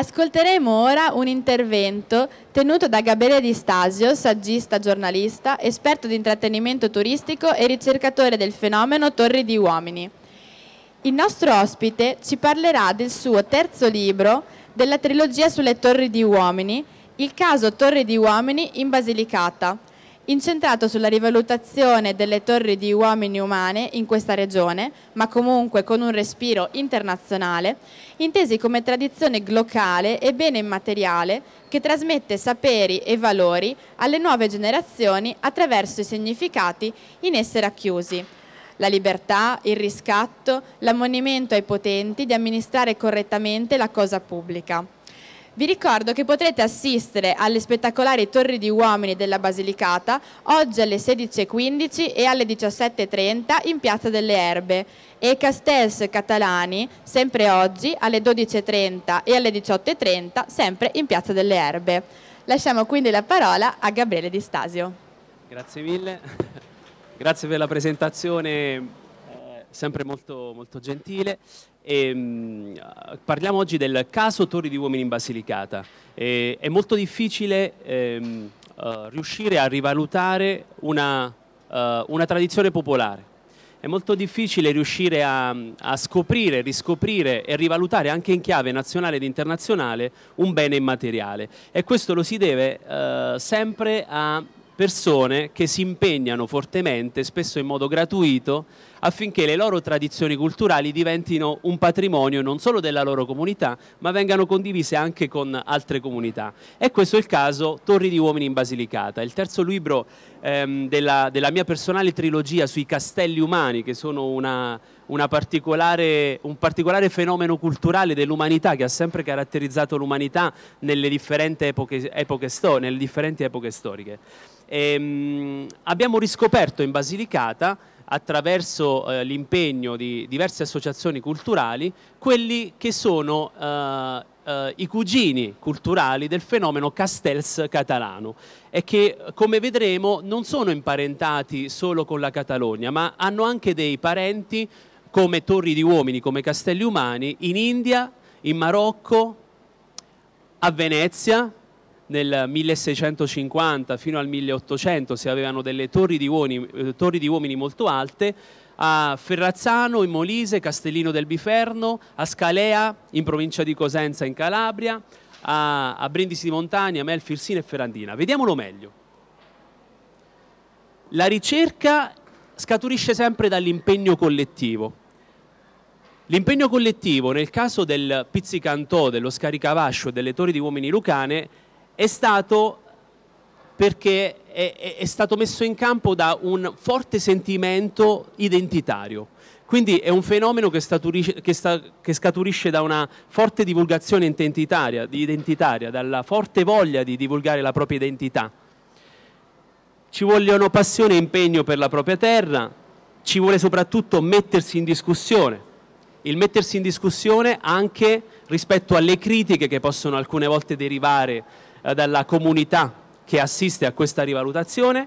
Ascolteremo ora un intervento tenuto da Gabriele Di Stasio, saggista, giornalista, esperto di intrattenimento turistico e ricercatore del fenomeno Torri di Uomini. Il nostro ospite ci parlerà del suo terzo libro della trilogia sulle Torri di Uomini, il caso Torri di Uomini in Basilicata, incentrato sulla rivalutazione delle torri di uomini umane in questa regione, ma comunque con un respiro internazionale, intesi come tradizione locale e bene immateriale che trasmette saperi e valori alle nuove generazioni attraverso i significati in esse racchiusi. La libertà, il riscatto, l'ammonimento ai potenti di amministrare correttamente la cosa pubblica. Vi ricordo che potrete assistere alle spettacolari Torri di Uomini della Basilicata oggi alle 16.15 e alle 17.30 in Piazza delle Erbe e Castels Catalani sempre oggi alle 12.30 e alle 18.30 sempre in Piazza delle Erbe. Lasciamo quindi la parola a Gabriele Di Stasio. Grazie mille, grazie per la presentazione sempre molto, molto gentile. E, ehm, mh, parliamo oggi del caso Tori di Uomini in Basilicata. E, eh, è molto difficile ehm, uh, riuscire a rivalutare una, uh, una, tradizione popolare. È molto difficile riuscire a, a scoprire, riscoprire e rivalutare anche in chiave nazionale ed internazionale un bene immateriale. E questo lo si deve uh, sempre a persone che si impegnano fortemente, spesso in modo gratuito, affinché le loro tradizioni culturali diventino un patrimonio non solo della loro comunità, ma vengano condivise anche con altre comunità. E questo è il caso Torri di Uomini in Basilicata, il terzo libro ehm, della, della, mia personale trilogia sui castelli umani, che sono una, una particolare, un particolare fenomeno culturale dell'umanità che ha sempre caratterizzato l'umanità nelle differenti epoche, epoche, nelle differenti epoche storiche. E, ehm, mh, abbiamo riscoperto in Basilicata attraverso eh, l'impegno di diverse associazioni culturali quelli che sono eh, eh, i cugini culturali del fenomeno Castells catalano e che come vedremo non sono imparentati solo con la Catalogna ma hanno anche dei parenti come Torri di Uomini, come Castelli Umani in India, in Marocco, a Venezia, nel 1650 fino al 1800 si avevano delle torri di, uomini, eh, torri di uomini molto alte, a Ferrazzano, in Molise, Castellino del Biferno, a Scalea, in provincia di Cosenza, in Calabria, a, a Brindisi di Montagna, Mel, Firsina e Ferrandina. Vediamolo meglio. La ricerca scaturisce sempre dall'impegno collettivo. L'impegno collettivo nel caso del pizzicantò, dello scaricavascio e delle torri di uomini lucane è stato perché è, è, stato messo in campo da un forte sentimento identitario. Quindi è un fenomeno che, che, sta, che scaturisce da una forte divulgazione identitaria, identitaria, dalla forte voglia di divulgare la propria identità. Ci vogliono passione e impegno per la propria terra, ci vuole soprattutto mettersi in discussione. Il mettersi in discussione anche rispetto alle critiche che possono alcune volte derivare eh, dalla comunità che assiste a questa rivalutazione,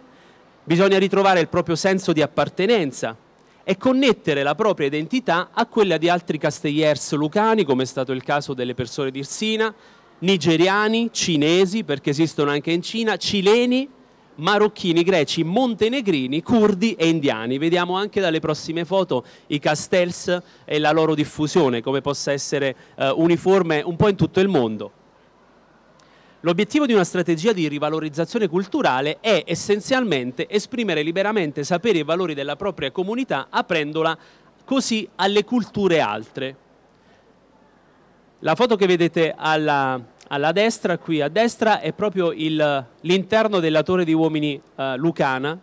bisogna ritrovare il proprio senso di appartenenza e connettere la propria identità a quella di altri castelliers lucani, come è stato il caso delle persone di Irsina, nigeriani, cinesi, perché esistono anche in Cina, cileni, marocchini, greci, montenegrini, curdi e indiani. Vediamo anche dalle prossime foto i castells e la loro diffusione, come possa essere eh, uniforme un po' in tutto il mondo. L'obiettivo di una strategia di rivalorizzazione culturale è essenzialmente esprimere liberamente saperi e valori della propria comunità aprendola così alle culture altre. La foto che vedete alla, alla destra, qui a destra, è proprio l'interno della Torre di Uomini eh, Lucana,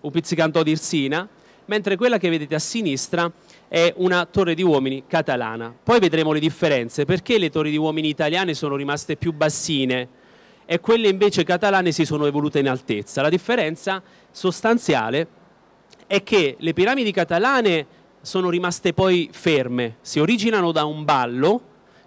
un di d'Irsina, mentre quella che vedete a sinistra è è una torre di uomini catalana. Poi vedremo le differenze, perché le torri di uomini italiane sono rimaste più bassine e quelle invece catalane si sono evolute in altezza. La differenza sostanziale è che le piramidi catalane sono rimaste poi ferme, si originano da un ballo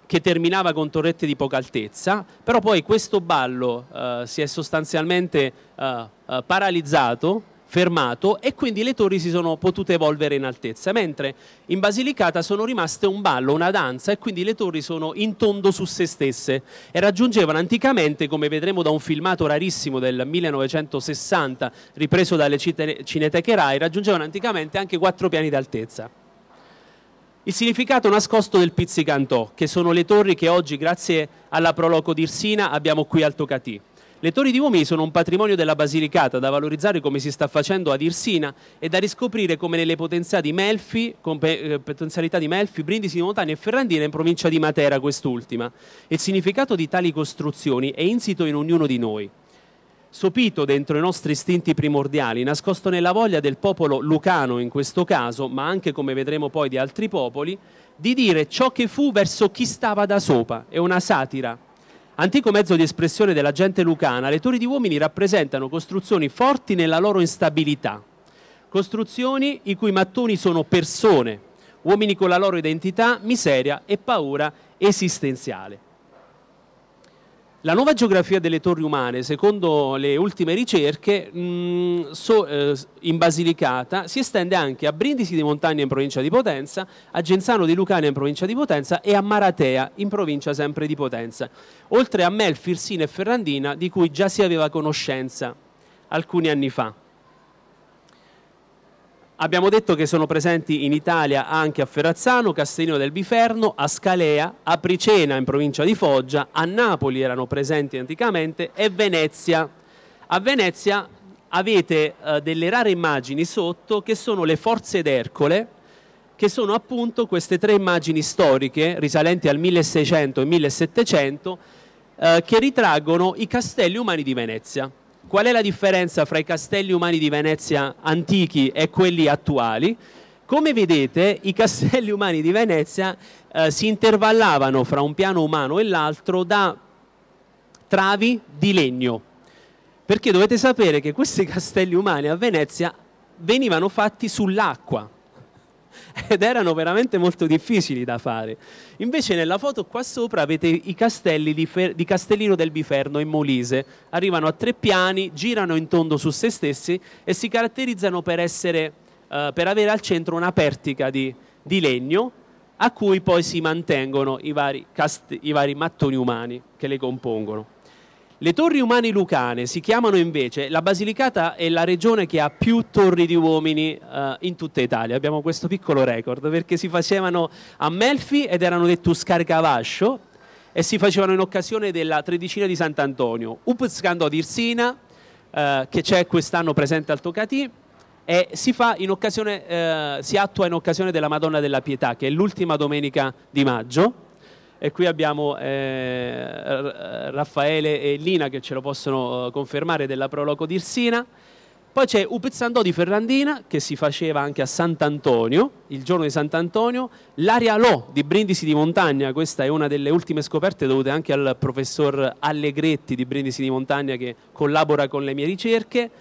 che terminava con torrette di poca altezza, però poi questo ballo eh, si è sostanzialmente eh, eh paralizzato fermato e quindi le torri si sono potute evolvere in altezza, mentre in Basilicata sono rimaste un ballo, una danza e quindi le torri sono in tondo su se stesse e raggiungevano anticamente, come vedremo da un filmato rarissimo del 1960 ripreso dalle Cineteche Rai, raggiungevano anticamente anche quattro piani d'altezza. Il significato nascosto del pizzicantò, che sono le torri che oggi, grazie alla Proloco d'Irsina, abbiamo qui al Tocatì. Le torri di Uomini sono un patrimonio della Basilicata da valorizzare come si sta facendo ad Irsina e da riscoprire come nelle potenzialità di Melfi, eh, potenzialità di Melfi Brindisi, Montani e Ferrandina in provincia di Matera quest'ultima. Il significato di tali costruzioni è insito in ognuno di noi. Sopito dentro i nostri istinti primordiali, nascosto nella voglia del popolo lucano in questo caso, ma anche come vedremo poi di altri popoli, di dire ciò che fu verso chi stava da sopra. È una satira Antico mezzo di espressione della gente lucana, le torri di uomini rappresentano costruzioni forti nella loro instabilità, costruzioni i cui mattoni sono persone, uomini con la loro identità, miseria e paura esistenziale. La nuova geografia delle torri umane, secondo le ultime ricerche, mh, mm, so, eh, in Basilicata si estende anche a Brindisi di Montagna in provincia di Potenza, a Genzano di Lucania in provincia di Potenza e a Maratea in provincia sempre di Potenza, oltre a Mel, Firsina e Ferrandina di cui già si aveva conoscenza alcuni anni fa. Abbiamo detto che sono presenti in Italia anche a Ferrazzano, Castellino del Biferno, a Scalea, a Pricena in provincia di Foggia, a Napoli erano presenti anticamente e Venezia. A Venezia avete eh, delle rare immagini sotto che sono le forze d'Ercole, che sono appunto queste tre immagini storiche risalenti al 1600 e 1700 eh, che ritraggono i castelli umani di Venezia. Qual è la differenza fra i castelli umani di Venezia antichi e quelli attuali? Come vedete, i castelli umani di Venezia eh, si intervallavano fra un piano umano e l'altro da travi di legno. Perché dovete sapere che questi castelli umani a Venezia venivano fatti sull'acqua, ed erano veramente molto difficili da fare. Invece nella foto qua sopra avete i castelli di, Fer- di Castellino del Biferno in Molise, arrivano a tre piani, girano in tondo su se stessi e si caratterizzano per, essere, eh, per avere al centro una pertica di, di legno a cui poi si mantengono i vari, cast- i vari mattoni umani che le compongono. Le torri umane lucane si chiamano invece, la Basilicata è la regione che ha più torri di uomini uh, in tutta Italia, abbiamo questo piccolo record perché si facevano a Melfi ed erano detto Scarcavascio e si facevano in occasione della tredicina di Sant'Antonio, Upscando di Irsina uh, che c'è quest'anno presente al Tocati e si, occasione, uh, si attua in occasione della Madonna della Pietà che è l'ultima domenica di maggio e qui abbiamo eh, Raffaele e Lina che ce lo possono eh, confermare della Proloco di Irsina. Poi c'è Upezzandò di Ferrandina che si faceva anche a Sant'Antonio, il giorno di Sant'Antonio, l'Aria Lò di Brindisi di Montagna, questa è una delle ultime scoperte dovute anche al professor Allegretti di Brindisi di Montagna che collabora con le mie ricerche.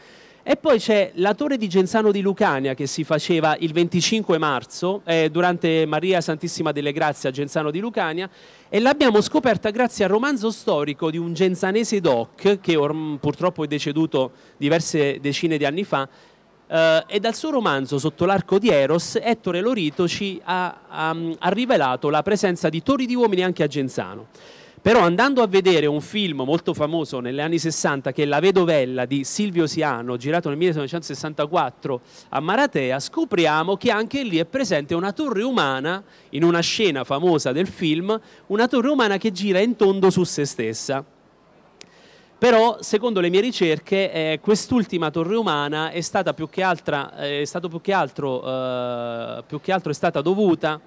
E poi c'è la torre di Genzano di Lucania che si faceva il 25 marzo eh, durante Maria Santissima delle Grazie a Genzano di Lucania e l'abbiamo scoperta grazie al romanzo storico di un genzanese doc che purtroppo è deceduto diverse decine di anni fa eh, e dal suo romanzo Sotto l'arco di Eros Ettore Lorito ci ha, ha, ha rivelato la presenza di torri di uomini anche a Genzano. Però andando a vedere un film molto famoso negli anni 60 che è La vedovella di Silvio Siano, girato nel 1964 a Maratea, scopriamo che anche lì è presente una torre umana, in una scena famosa del film, una torre umana che gira in tondo su se stessa. Però, secondo le mie ricerche, eh, quest'ultima torre umana è stata più che, altra, eh, più che, altro, eh, più che altro, è stata dovuta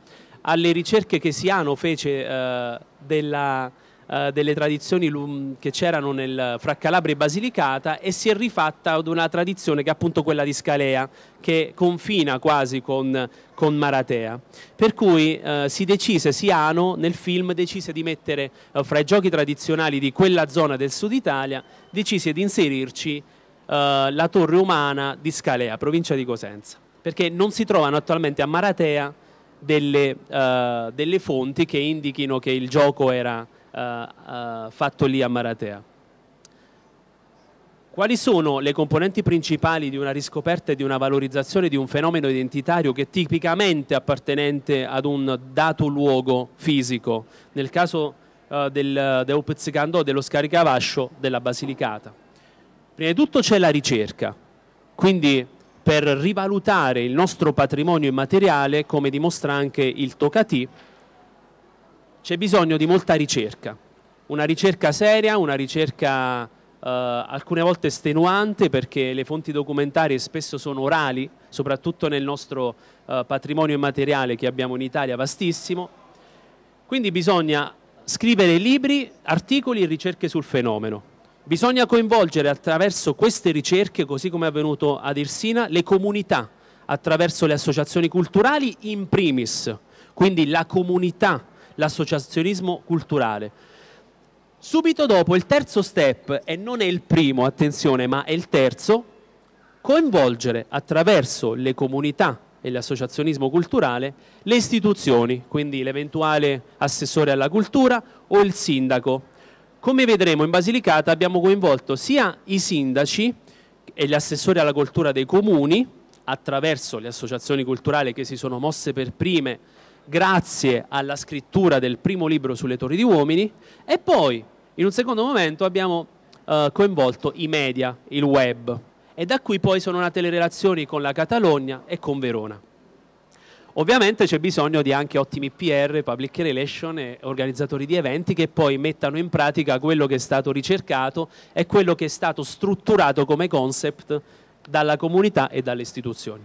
alle ricerche che Siano fece eh, della, eh, delle tradizioni che c'erano nel, fra Calabria e Basilicata e si è rifatta ad una tradizione che è appunto quella di Scalea, che confina quasi con, con Maratea. Per cui eh, si decise, Siano nel film decise di mettere eh, fra i giochi tradizionali di quella zona del sud Italia, decise di inserirci eh, la torre umana di Scalea, provincia di Cosenza, perché non si trovano attualmente a Maratea delle, uh, delle fonti che indichino che il gioco era eh, eh, fatto lì a Maratea. Quali sono le componenti principali di una riscoperta e di una valorizzazione di un fenomeno identitario che è tipicamente appartenente ad un dato luogo fisico? Nel caso uh, del, del Pizzicandò, dello scaricavascio della Basilicata. Prima di tutto c'è la ricerca, quindi per rivalutare il nostro patrimonio immateriale, come dimostra anche il Tocati, c'è bisogno di molta ricerca, una ricerca seria, una ricerca eh, alcune volte estenuante perché le fonti documentarie spesso sono orali, soprattutto nel nostro eh, patrimonio immateriale che abbiamo in Italia vastissimo. Quindi bisogna scrivere libri, articoli e ricerche sul fenomeno. Bisogna coinvolgere attraverso queste ricerche, così come è avvenuto ad Irsina, le comunità, attraverso le associazioni culturali in primis, quindi la comunità l'associazionismo culturale. Subito dopo il terzo step, e non è il primo, attenzione, ma è il terzo, coinvolgere attraverso le comunità e l'associazionismo culturale le istituzioni, quindi l'eventuale assessore alla cultura o il sindaco. Come vedremo in Basilicata abbiamo coinvolto sia i sindaci e gli assessori alla cultura dei comuni attraverso le associazioni culturali che si sono mosse per prime grazie alla scrittura del primo libro sulle torri di uomini e poi in un secondo momento abbiamo eh, coinvolto i media, il web e da qui poi sono nate le relazioni con la Catalogna e con Verona. Ovviamente c'è bisogno di anche ottimi PR, public relation e organizzatori di eventi che poi mettano in pratica quello che è stato ricercato e quello che è stato strutturato come concept dalla comunità e dalle istituzioni.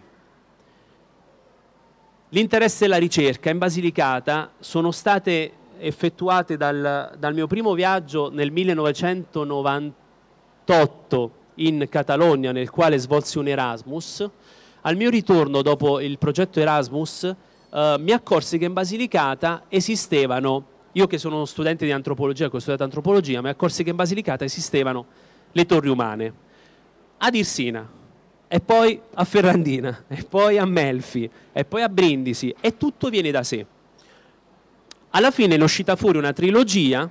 L'interesse e la ricerca in Basilicata sono state effettuate dal, dal mio primo viaggio nel 1998 in Catalogna, nel quale svolsi un Erasmus. Al mio ritorno dopo il progetto Erasmus eh, mi accorsi che in Basilicata esistevano, io che sono uno studente di antropologia, che ho studiato antropologia, mi accorsi che in Basilicata esistevano le torri umane. Ad Irsina, e poi a Ferrandina, e poi a Melfi, e poi a Brindisi, e tutto viene da sé. Alla fine è uscita fuori una trilogia,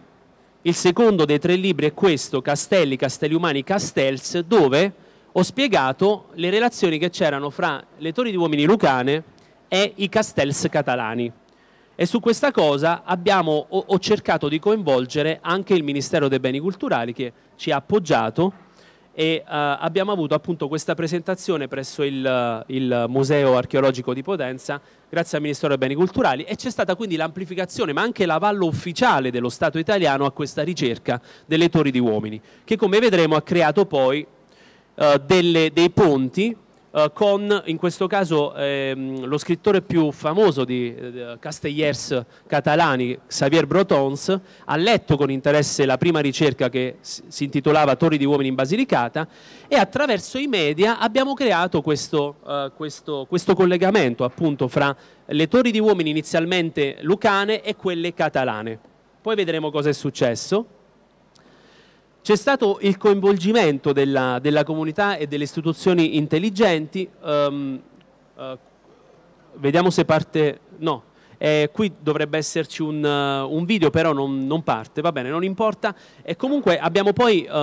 il secondo dei tre libri è questo, Castelli, Castelli Umani, Castells, dove ho spiegato le relazioni che c'erano fra le torri di uomini lucane e i Castells catalani. E su questa cosa abbiamo, ho cercato di coinvolgere anche il Ministero dei Beni Culturali che ci ha appoggiato e uh, abbiamo avuto appunto questa presentazione presso il, eh, il, Museo Archeologico di Potenza grazie al Ministero dei Beni Culturali e c'è stata quindi l'amplificazione ma anche l'avallo ufficiale dello Stato italiano a questa ricerca delle torri di uomini che come vedremo ha creato poi uh, delle, dei ponti eh, con in questo caso ehm, lo scrittore più famoso di eh, Castellers catalani, Xavier Brotons, ha letto con interesse la prima ricerca che si intitolava Torri di uomini in Basilicata e attraverso i media abbiamo creato questo, eh, questo, questo collegamento appunto fra le torri di uomini inizialmente lucane e quelle catalane. Poi vedremo cosa è successo. C'è stato il coinvolgimento della, della, comunità e delle istituzioni intelligenti, um, uh, vediamo se parte... no, eh, qui dovrebbe esserci un, uh, un video, però non, non, parte, va bene, non importa. E comunque abbiamo poi uh,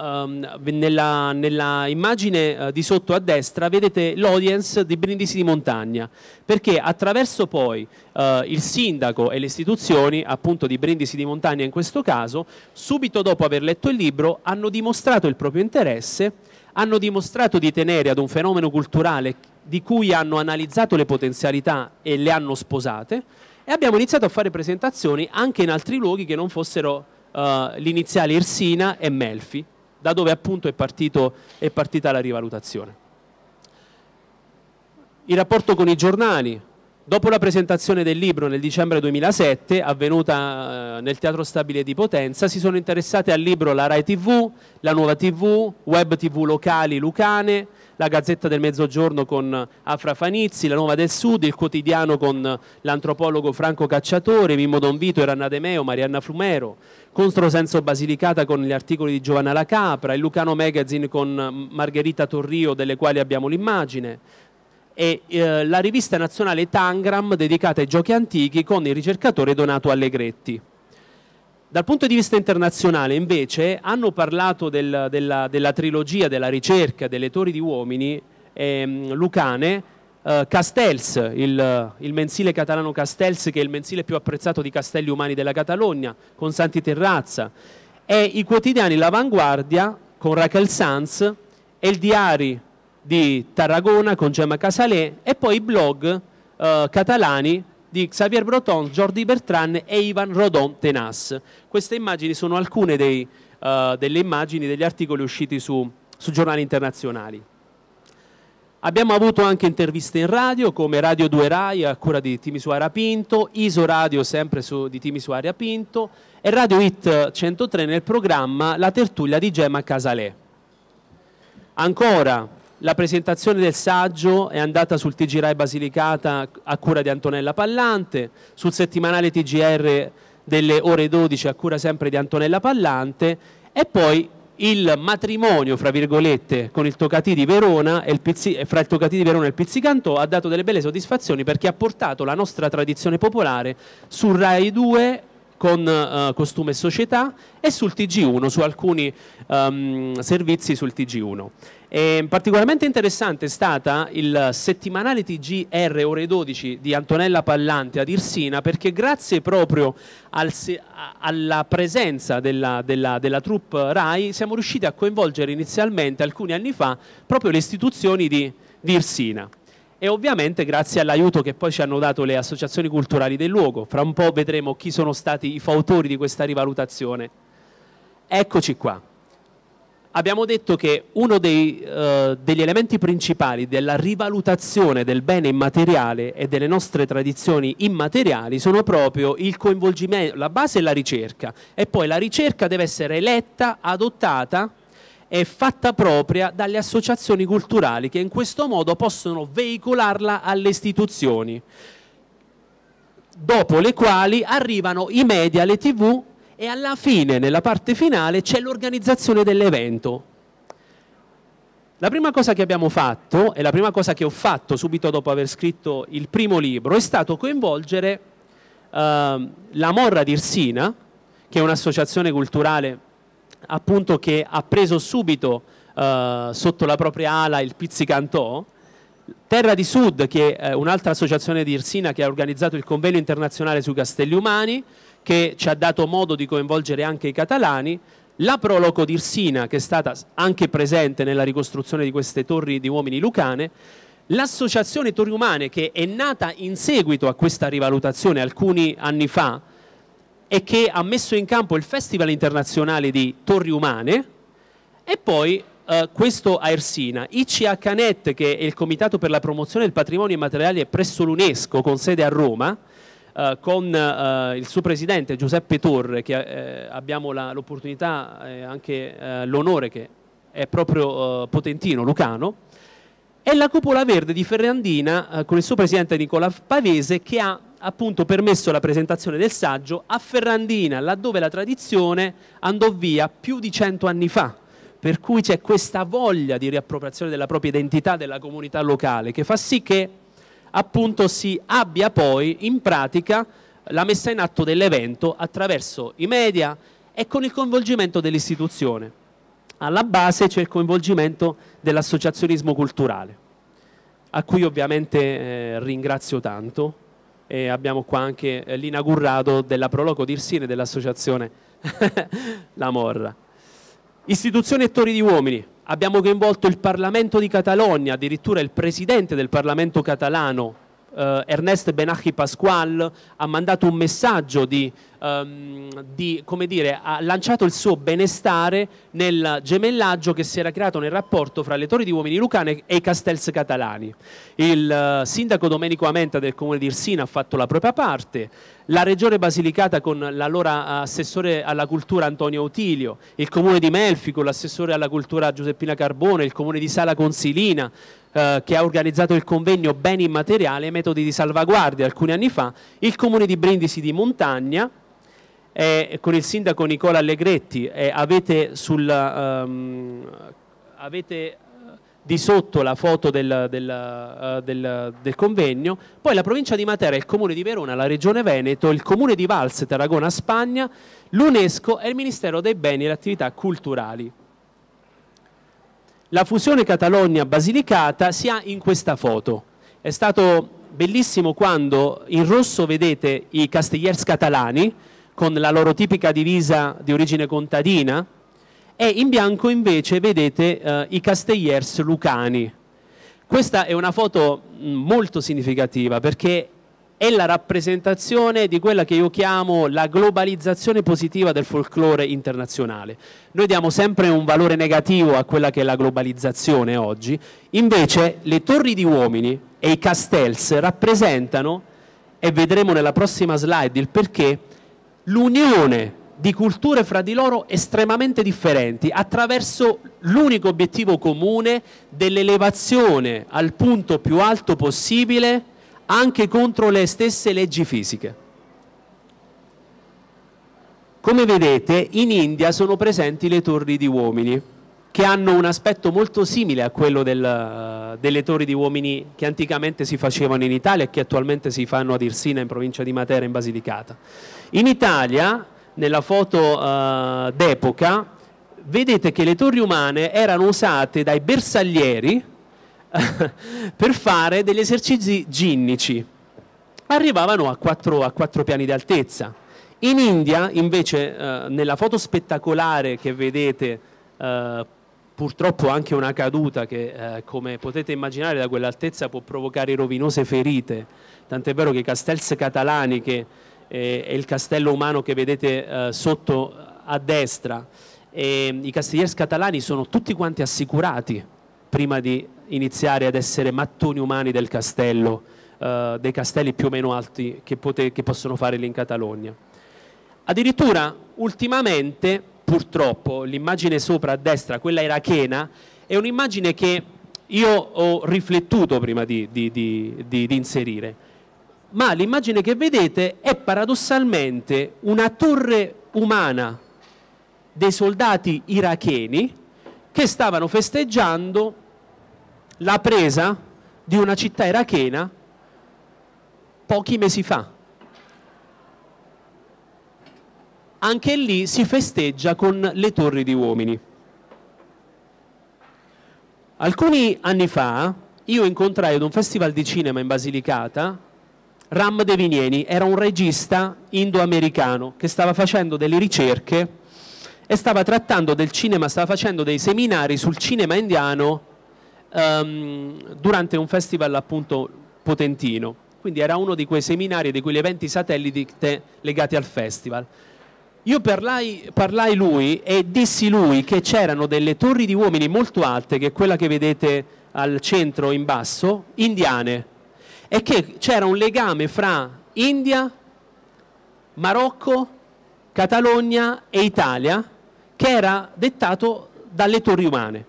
um, nella, nella, immagine uh, di sotto a destra vedete l'audience di Brindisi di Montagna, perché attraverso poi il sindaco e le istituzioni, appunto di Brindisi di Montagna in questo caso, subito dopo aver letto il libro hanno dimostrato il proprio interesse, hanno dimostrato di tenere ad un fenomeno culturale di cui hanno analizzato le potenzialità e le hanno sposate e abbiamo iniziato a fare presentazioni anche in altri luoghi che non fossero uh, l'iniziale Irsina e Melfi, da dove appunto è, partito, è partita la rivalutazione. Il rapporto con i giornali, Dopo la presentazione del libro nel dicembre 2007, avvenuta eh, nel Teatro Stabile di Potenza, si sono interessati al libro la Rai TV, la Nuova TV, Web TV locali lucane, la Gazzetta del Mezzogiorno con Afra Fanizzi, la Nuova del Sud, il Quotidiano con l'antropologo Franco Cacciatore, Mimmo Don Vito e Ranna De Meo, Marianna Flumero, Controsenso Basilicata con gli articoli di Giovanna La Capra, il Lucano Magazine con Margherita Torrio, delle quali abbiamo l'immagine, e eh, la rivista nazionale Tangram dedicata ai giochi antichi con il ricercatore Donato Allegretti. Dal punto di vista internazionale, invece, hanno parlato del, della, della, trilogia della ricerca delle torri di uomini ehm, lucane, eh, Castells, il, il, mensile catalano Castells, che è il mensile più apprezzato di castelli umani della Catalogna, con Santi Terrazza, e i quotidiani L'Avanguardia, con Raquel Sanz, e il diari di Tarragona, con Gemma Casalè, e poi i blog eh, catalani di Xavier Breton, Jordi Bertrand e Ivan Rodon Tenas. Queste immagini sono alcune dei, uh, delle immagini degli articoli usciti su, su giornali internazionali. Abbiamo avuto anche interviste in radio come Radio 2 Rai a cura di Timisoara Pinto, ISO Radio sempre su, di Timisuara Pinto e Radio Hit 103 nel programma La Tertuglia di Gemma Casalè. Ancora la presentazione del saggio è andata sul TG Rai Basilicata a cura di Antonella Pallante, sul settimanale TGR delle ore 12 a cura sempre di Antonella Pallante e poi il matrimonio, fra virgolette, con il Tocati di Verona e il Pizzi, eh, fra il Tocati di Verona e il Pizzicantò ha dato delle belle soddisfazioni perché ha portato la nostra tradizione popolare su Rai 2 con eh, Costume e Società e sul TG1, su alcuni ehm, servizi sul TG1. E particolarmente interessante è stata il settimanale TGR ore 12 di Antonella Pallante ad Irsina perché grazie proprio al se- alla presenza della, della, della troupe RAI siamo riusciti a coinvolgere inizialmente alcuni anni fa proprio le istituzioni di, di Irsina e ovviamente grazie all'aiuto che poi ci hanno dato le associazioni culturali del luogo. Fra un po' vedremo chi sono stati i fautori di questa rivalutazione. Eccoci qua. Abbiamo detto che uno dei, eh, degli elementi principali della rivalutazione del bene immateriale e delle nostre tradizioni immateriali sono proprio il coinvolgimento, la base e la ricerca. E poi la ricerca deve essere letta, adottata è fatta propria dalle associazioni culturali che in questo modo possono veicolarla alle istituzioni, dopo le quali arrivano i media, le tv e alla fine, nella parte finale, c'è l'organizzazione dell'evento. La prima cosa che abbiamo fatto e la prima cosa che ho fatto subito dopo aver scritto il primo libro è stato coinvolgere eh, la Morra d'Irsina, che è un'associazione culturale appunto che ha preso subito eh, sotto la propria ala il Pizzicantò, Terra di Sud, che è un'altra associazione di Irsina che ha organizzato il convegno internazionale sui castelli umani, che ci ha dato modo di coinvolgere anche i catalani, la Proloco di Irsina, che è stata anche presente nella ricostruzione di queste torri di uomini lucane, l'associazione Torri Umane, che è nata in seguito a questa rivalutazione alcuni anni fa, e che ha messo in campo il Festival Internazionale di Torri Umane e poi eh, questo a Ersina. ICHNET, che è il Comitato per la Promozione del Patrimonio Immateriale presso l'UNESCO, con sede a Roma, eh, con eh, il suo presidente Giuseppe Torre, che eh, abbiamo l'opportunità e anche eh, l'onore che è proprio eh, potentino, lucano, e la Cupola Verde di Ferrandina con il suo presidente Nicola Pavese che ha appunto permesso la presentazione del saggio a Ferrandina, laddove la tradizione andò via più di cento anni fa, per cui c'è questa voglia di riappropriazione della propria identità della comunità locale che fa sì che appunto si abbia poi in pratica la messa in atto dell'evento attraverso i media e con il coinvolgimento dell'istituzione. Alla base c'è il coinvolgimento dell'associazionismo culturale, a cui ovviamente eh, ringrazio tanto e abbiamo qua anche eh, l'inaugurato della Proloco Dirsine dell'associazione La Morra. Istituzioni e tori di uomini. Abbiamo coinvolto il Parlamento di Catalogna, addirittura il presidente del Parlamento catalano eh, Ernest Benachi Pasquale ha mandato un messaggio di, ehm, di, come dire, ha lanciato il suo benestare nel gemellaggio che si era creato nel rapporto fra le Torri di Uomini Lucane e i Castels Catalani. Il eh, sindaco Domenico Amenta del comune di Irsina ha fatto la propria parte, la regione Basilicata con l'allora assessore alla cultura Antonio Utilio, il comune di Melfi con l'assessore alla cultura Giuseppina Carbone, il comune di Sala Consilina, eh, che ha organizzato il convegno Beni immateriali e metodi di salvaguardia alcuni anni fa, il comune di Brindisi di Montagna eh, con il sindaco Nicola Allegretti eh, avete, sul, ehm, avete, eh, di sotto la foto del, del, uh, del, del, convegno, poi la provincia di Matera, il comune di Verona, la regione Veneto, il comune di Valse, Tarragona, Spagna, l'UNESCO e il Ministero dei Beni e le Attività Culturali. La fusione Catalogna-Basilicata si ha in questa foto. È stato bellissimo quando in rosso vedete i castigliers catalani con la loro tipica divisa di origine contadina e in bianco invece vedete eh, i castigliers lucani. Questa è una foto mm, molto significativa perché è la rappresentazione di quella che io chiamo la globalizzazione positiva del folklore internazionale. Noi diamo sempre un valore negativo a quella che è la globalizzazione oggi, invece le torri di uomini e i castells rappresentano, e vedremo nella prossima slide il perché, l'unione di culture fra di loro estremamente differenti attraverso l'unico obiettivo comune dell'elevazione al punto più alto possibile anche contro le stesse leggi fisiche. Come vedete, in India sono presenti le torri di uomini, che hanno un aspetto molto simile a quello del, delle torri di uomini che anticamente si facevano in Italia e che attualmente si fanno ad Irsina in provincia di Matera in Basilicata. In Italia, nella foto uh, d'epoca, vedete che le torri umane erano usate dai bersaglieri per fare degli esercizi ginnici. Arrivavano a quattro, a quattro piani di altezza. In India, invece, eh, nella foto spettacolare che vedete, eh, purtroppo anche una caduta che, eh, come potete immaginare, da quell'altezza può provocare rovinose ferite. Tant'è vero che i castels catalani, che eh, è il castello umano che vedete eh, sotto a destra, e i castigliers catalani sono tutti quanti assicurati prima di iniziare ad essere mattoni umani del castello, eh, dei castelli più o meno alti che, che possono fare lì in Catalogna. Addirittura ultimamente, purtroppo, l'immagine sopra a destra, quella irachena, è un'immagine che io ho riflettuto prima di, di, di, di inserire, ma l'immagine che vedete è paradossalmente una torre umana dei soldati iracheni che stavano festeggiando la presa di una città irachena pochi mesi fa. Anche lì si festeggia con le torri di uomini. Alcuni anni fa io incontrai ad un festival di cinema in Basilicata Ram Devinieni, era un regista indoamericano che stava facendo delle ricerche e stava trattando del cinema, stava facendo dei seminari sul cinema indiano ehm, durante un festival appunto potentino. Quindi era uno di quei seminari, di quegli eventi satelliti legati al festival. Io parlai, parlai lui e dissi lui che c'erano delle torri di uomini molto alte, che è quella che vedete al centro in basso, indiane, e che c'era un legame fra India, Marocco, Catalogna e Italia che era dettato dalle torri umane.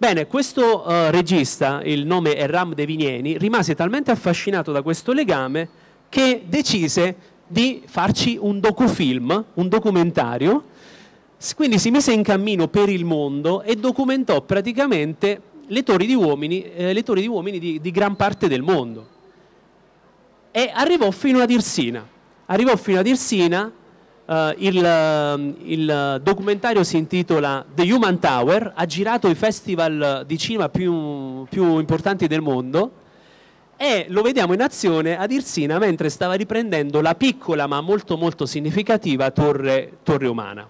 Bene, questo uh, regista, il nome è Ram Devinieni, rimase talmente affascinato da questo legame che decise di farci un docufilm, un documentario, quindi si mise in cammino per il mondo e documentò praticamente le torri di uomini, eh, le torri di, uomini di, di gran parte del mondo. E arrivò fino ad Irsina. Arrivò fino ad Irsina Uh, il, eh, il, documentario si intitola The Human Tower, ha girato i festival di cinema più, più, importanti del mondo e lo vediamo in azione ad Irsina mentre stava riprendendo la piccola ma molto molto significativa torre, torre umana.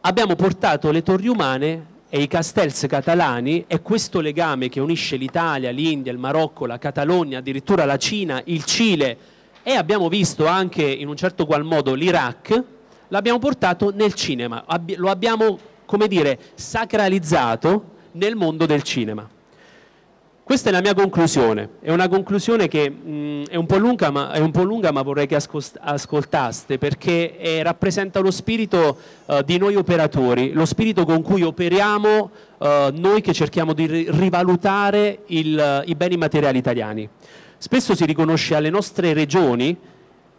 Abbiamo portato le torri umane e i castels catalani e questo legame che unisce l'Italia, l'India, il Marocco, la Catalogna, addirittura la Cina, il Cile, e abbiamo visto anche in un certo qual modo l'Iraq, l'abbiamo portato nel cinema, lo abbiamo, come dire, sacralizzato nel mondo del cinema. Questa è la mia conclusione, è una conclusione che mh, mm, è, un lunga, ma, è, un po' lunga, ma, vorrei che ascoltaste perché eh, rappresenta lo spirito eh, di noi operatori, lo spirito con cui operiamo eh, noi che cerchiamo di rivalutare il, i beni materiali italiani spesso si riconosce alle nostre regioni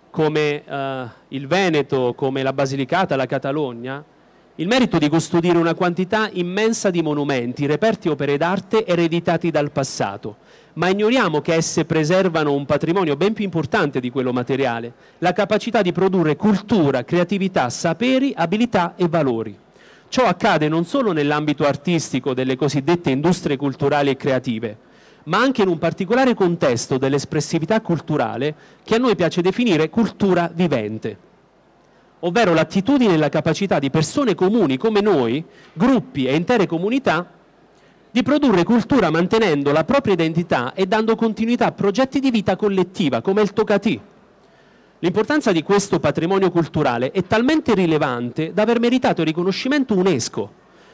come eh, il Veneto, come la Basilicata, la Catalogna, il merito di custodire una quantità immensa di monumenti, reperti opere d'arte ereditati dal passato, ma ignoriamo che esse preservano un patrimonio ben più importante di quello materiale, la capacità di produrre cultura, creatività, saperi, abilità e valori. Ciò accade non solo nell'ambito artistico delle cosiddette industrie culturali e creative, ma anche in un particolare contesto dell'espressività culturale che a noi piace definire cultura vivente ovvero l'attitudine e la capacità di persone comuni come noi, gruppi e intere comunità, di produrre cultura mantenendo la propria identità e dando continuità a progetti di vita collettiva come il Tocati. L'importanza di questo patrimonio culturale è talmente rilevante da aver meritato il riconoscimento UNESCO.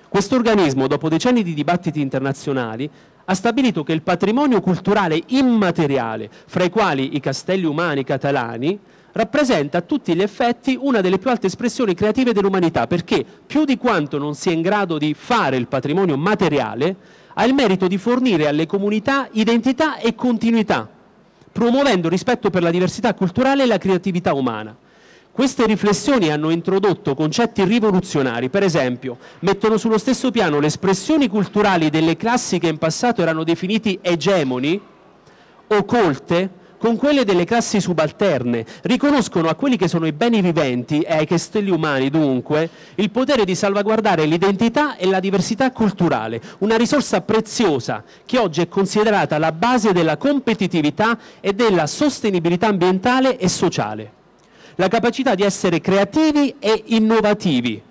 Questo organismo, dopo decenni di dibattiti internazionali, ha stabilito che il patrimonio culturale immateriale, fra i quali i castelli umani catalani, rappresenta a tutti gli effetti una delle più alte espressioni creative dell'umanità, perché più di quanto non sia in grado di fare il patrimonio materiale, ha il merito di fornire alle comunità identità e continuità, promuovendo rispetto per la diversità culturale e la creatività umana. Queste riflessioni hanno introdotto concetti rivoluzionari, per esempio mettono sullo stesso piano le espressioni culturali delle classi che in passato erano definiti egemoni o colte con quelle delle classi subalterne, riconoscono a quelli che sono i beni viventi e ai castelli umani dunque il potere di salvaguardare l'identità e la diversità culturale, una risorsa preziosa che oggi è considerata la base della competitività e della sostenibilità ambientale e sociale la capacità di essere creativi e innovativi.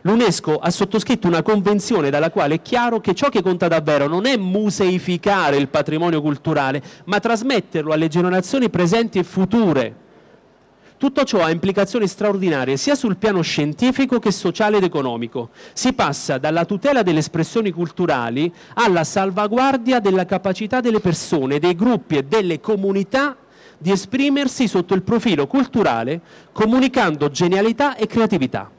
L'UNESCO ha sottoscritto una convenzione dalla quale è chiaro che ciò che conta davvero non è museificare il patrimonio culturale, ma trasmetterlo alle generazioni presenti e future. Tutto ciò ha implicazioni straordinarie sia sul piano scientifico che sociale ed economico. Si passa dalla tutela delle espressioni culturali alla salvaguardia della capacità delle persone, dei gruppi e delle comunità di esprimersi sotto il profilo culturale comunicando genialità e creatività.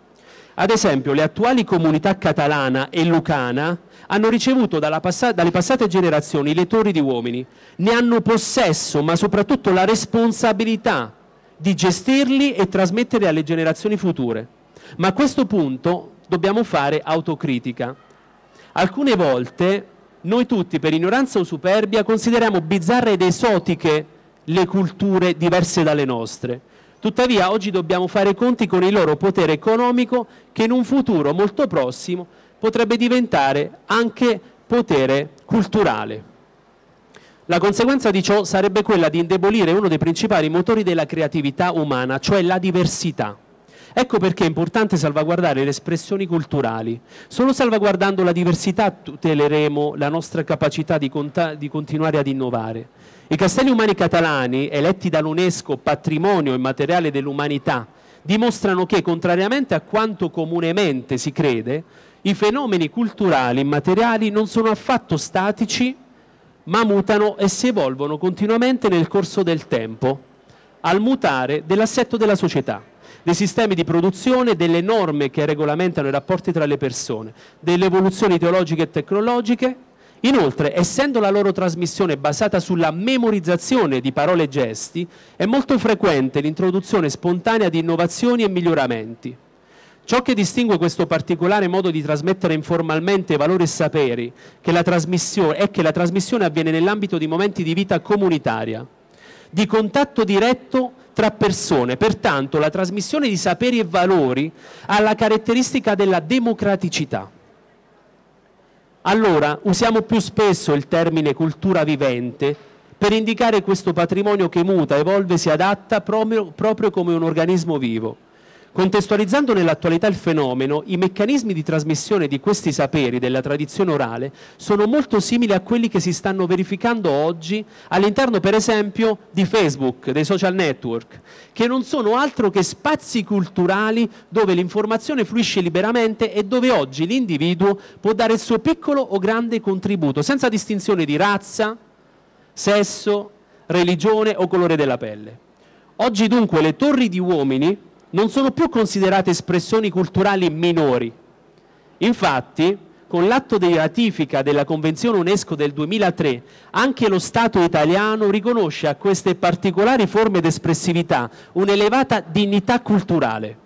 Ad esempio, le attuali comunità catalana e lucana hanno ricevuto passa dalle passate generazioni lettori di uomini, ne hanno possesso, ma soprattutto la responsabilità di gestirli e trasmetterli alle generazioni future. Ma a questo punto dobbiamo fare autocritica. Alcune volte noi tutti, per ignoranza o superbia, consideriamo bizzarre ed esotiche le culture diverse dalle nostre. Tuttavia oggi dobbiamo fare conti con il loro potere economico che in un futuro molto prossimo potrebbe diventare anche potere culturale. La conseguenza di ciò sarebbe quella di indebolire uno dei principali motori della creatività umana, cioè la diversità. Ecco perché è importante salvaguardare le espressioni culturali. Solo salvaguardando la diversità tuteleremo la nostra capacità di, di continuare ad innovare. I castelli umani catalani, eletti dall'UNESCO patrimonio immateriale dell'umanità, dimostrano che, contrariamente a quanto comunemente si crede, i fenomeni culturali immateriali non sono affatto statici, ma mutano e si evolvono continuamente nel corso del tempo, al mutare dell'assetto della società, dei sistemi di produzione, delle norme che regolamentano i rapporti tra le persone, delle evoluzioni teologiche e tecnologiche Inoltre, essendo la loro trasmissione basata sulla memorizzazione di parole e gesti, è molto frequente l'introduzione spontanea di innovazioni e miglioramenti. Ciò che distingue questo particolare modo di trasmettere informalmente valori e saperi che è che la trasmissione avviene nell'ambito di momenti di vita comunitaria, di contatto diretto tra persone. Pertanto la trasmissione di saperi e valori ha la caratteristica della democraticità. Allora usiamo più spesso il termine cultura vivente per indicare questo patrimonio che muta, evolve, si adatta proprio, proprio come un organismo vivo. Contestualizzando nell'attualità il fenomeno, i meccanismi di trasmissione di questi saperi della tradizione orale sono molto simili a quelli che si stanno verificando oggi all'interno per esempio di Facebook, dei social network, che non sono altro che spazi culturali dove l'informazione fluisce liberamente e dove oggi l'individuo può dare il suo piccolo o grande contributo, senza distinzione di razza, sesso, religione o colore della pelle. Oggi dunque le torri di uomini non sono più considerate espressioni culturali minori. Infatti, con l'atto di ratifica della Convenzione UNESCO del 2003, anche lo Stato italiano riconosce a queste particolari forme d'espressività un'elevata dignità culturale.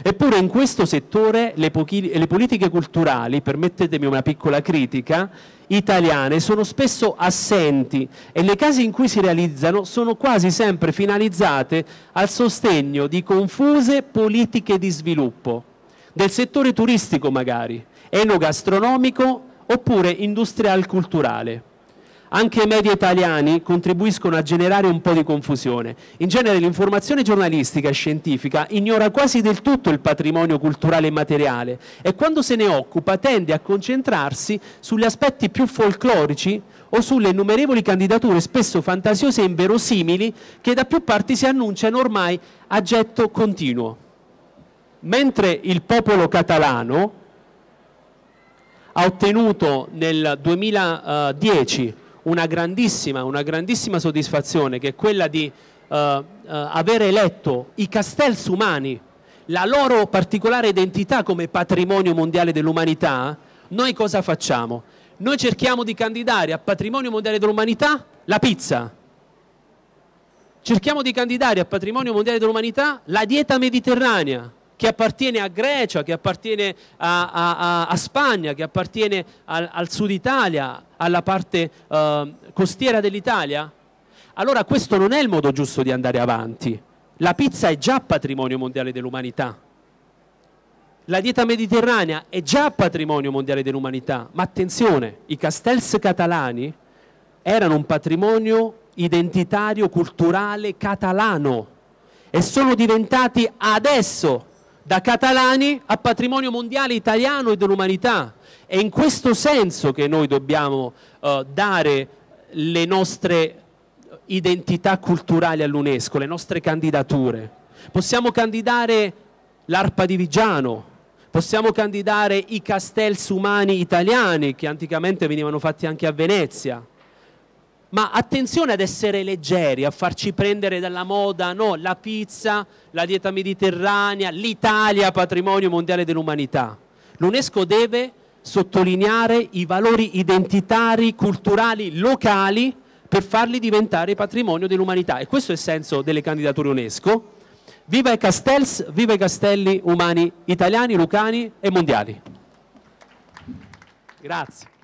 Eppure in questo settore le, pochi, le, politiche culturali, permettetemi una piccola critica, italiane sono spesso assenti e le case in cui si realizzano sono quasi sempre finalizzate al sostegno di confuse politiche di sviluppo, del settore turistico magari, enogastronomico oppure industrial culturale anche i media italiani contribuiscono a generare un po' di confusione. In genere l'informazione giornalistica e scientifica ignora quasi del tutto il patrimonio culturale e materiale e quando se ne occupa tende a concentrarsi sugli aspetti più folclorici o sulle innumerevoli candidature spesso fantasiose e inverosimili che da più parti si annunciano ormai a getto continuo. Mentre il popolo catalano ha ottenuto nel 2010 una grandissima, una grandissima soddisfazione che è quella di uh, uh, avere eletto i Castelsumani, la loro particolare identità come patrimonio mondiale dell'umanità, noi cosa facciamo? Noi cerchiamo di candidare a patrimonio mondiale dell'umanità la pizza, cerchiamo di candidare a patrimonio mondiale dell'umanità la dieta mediterranea, che appartiene a Grecia, che appartiene a, a, a Spagna, che appartiene al, al, sud Italia, alla parte eh, costiera dell'Italia? Allora questo non è il modo giusto di andare avanti. La pizza è già patrimonio mondiale dell'umanità. La dieta mediterranea è già patrimonio mondiale dell'umanità, ma attenzione, i castels catalani erano un patrimonio identitario culturale catalano e sono diventati adesso da catalani a patrimonio mondiale italiano e dell'umanità. È in questo senso che noi dobbiamo uh, dare le nostre identità culturali all'UNESCO, le nostre candidature. Possiamo candidare l'arpa di Vigiano, possiamo candidare i castel sumani italiani che anticamente venivano fatti anche a Venezia. Ma attenzione ad essere leggeri, a farci prendere dalla moda, no, la pizza, la dieta mediterranea, l'Italia patrimonio mondiale dell'umanità. L'UNESCO deve sottolineare i valori identitari, culturali, locali per farli diventare patrimonio dell'umanità e questo è il senso delle candidature UNESCO. Viva i Castells, viva i castelli umani italiani, lucani e mondiali. Grazie.